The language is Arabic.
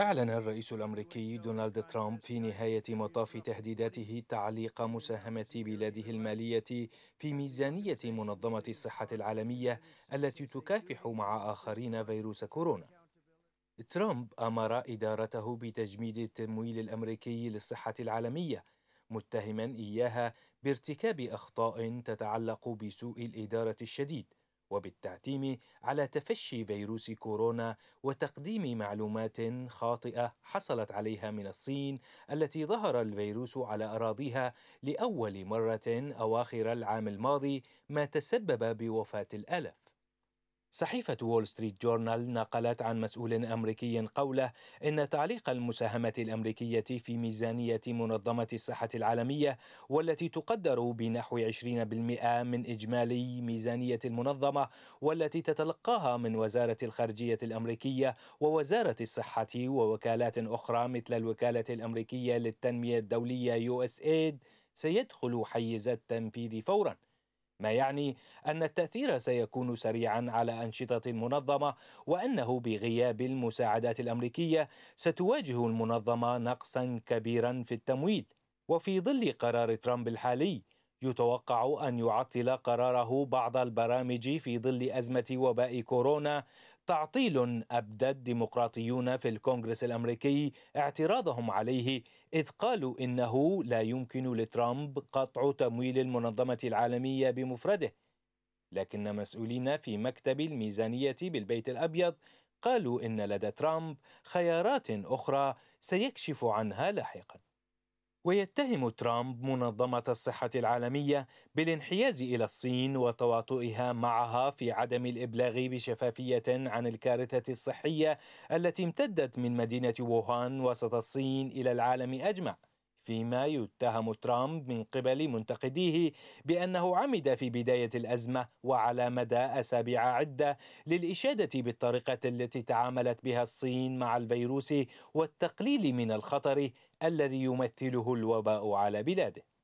أعلن الرئيس الأمريكي دونالد ترامب في نهاية مطاف تهديداته تعليق مساهمة بلاده المالية في ميزانية منظمة الصحة العالمية التي تكافح مع آخرين فيروس كورونا. ترامب أمر إدارته بتجميد التمويل الأمريكي للصحة العالمية متهما إياها بارتكاب أخطاء تتعلق بسوء الإدارة الشديد وبالتعتيم على تفشي فيروس كورونا وتقديم معلومات خاطئه حصلت عليها من الصين التي ظهر الفيروس على اراضيها لاول مره اواخر العام الماضي ما تسبب بوفاه الالاف صحيفة وول ستريت جورنال نقلت عن مسؤول أمريكي قوله إن تعليق المساهمة الأمريكية في ميزانية منظمة الصحة العالمية والتي تقدر بنحو 20% من إجمالي ميزانية المنظمة والتي تتلقاها من وزارة الخارجية الأمريكية ووزارة الصحة ووكالات أخرى مثل الوكالة الأمريكية للتنمية الدولية USAID إيه سيدخل حيز التنفيذ فوراً ما يعني أن التأثير سيكون سريعا على أنشطة المنظمة وأنه بغياب المساعدات الأمريكية ستواجه المنظمة نقصا كبيرا في التمويل وفي ظل قرار ترامب الحالي يتوقع أن يعطل قراره بعض البرامج في ظل أزمة وباء كورونا تعطيل أبدى الديمقراطيون في الكونغرس الأمريكي اعتراضهم عليه إذ قالوا إنه لا يمكن لترامب قطع تمويل المنظمة العالمية بمفرده لكن مسؤولين في مكتب الميزانية بالبيت الأبيض قالوا إن لدى ترامب خيارات أخرى سيكشف عنها لاحقاً ويتهم ترامب منظمة الصحة العالمية بالانحياز إلى الصين وتواطؤها معها في عدم الإبلاغ بشفافية عن الكارثة الصحية التي امتدت من مدينة ووهان وسط الصين إلى العالم أجمع فيما يتهم ترامب من قبل منتقديه بانه عمد في بدايه الازمه وعلى مدى اسابيع عده للاشاده بالطريقه التي تعاملت بها الصين مع الفيروس والتقليل من الخطر الذي يمثله الوباء على بلاده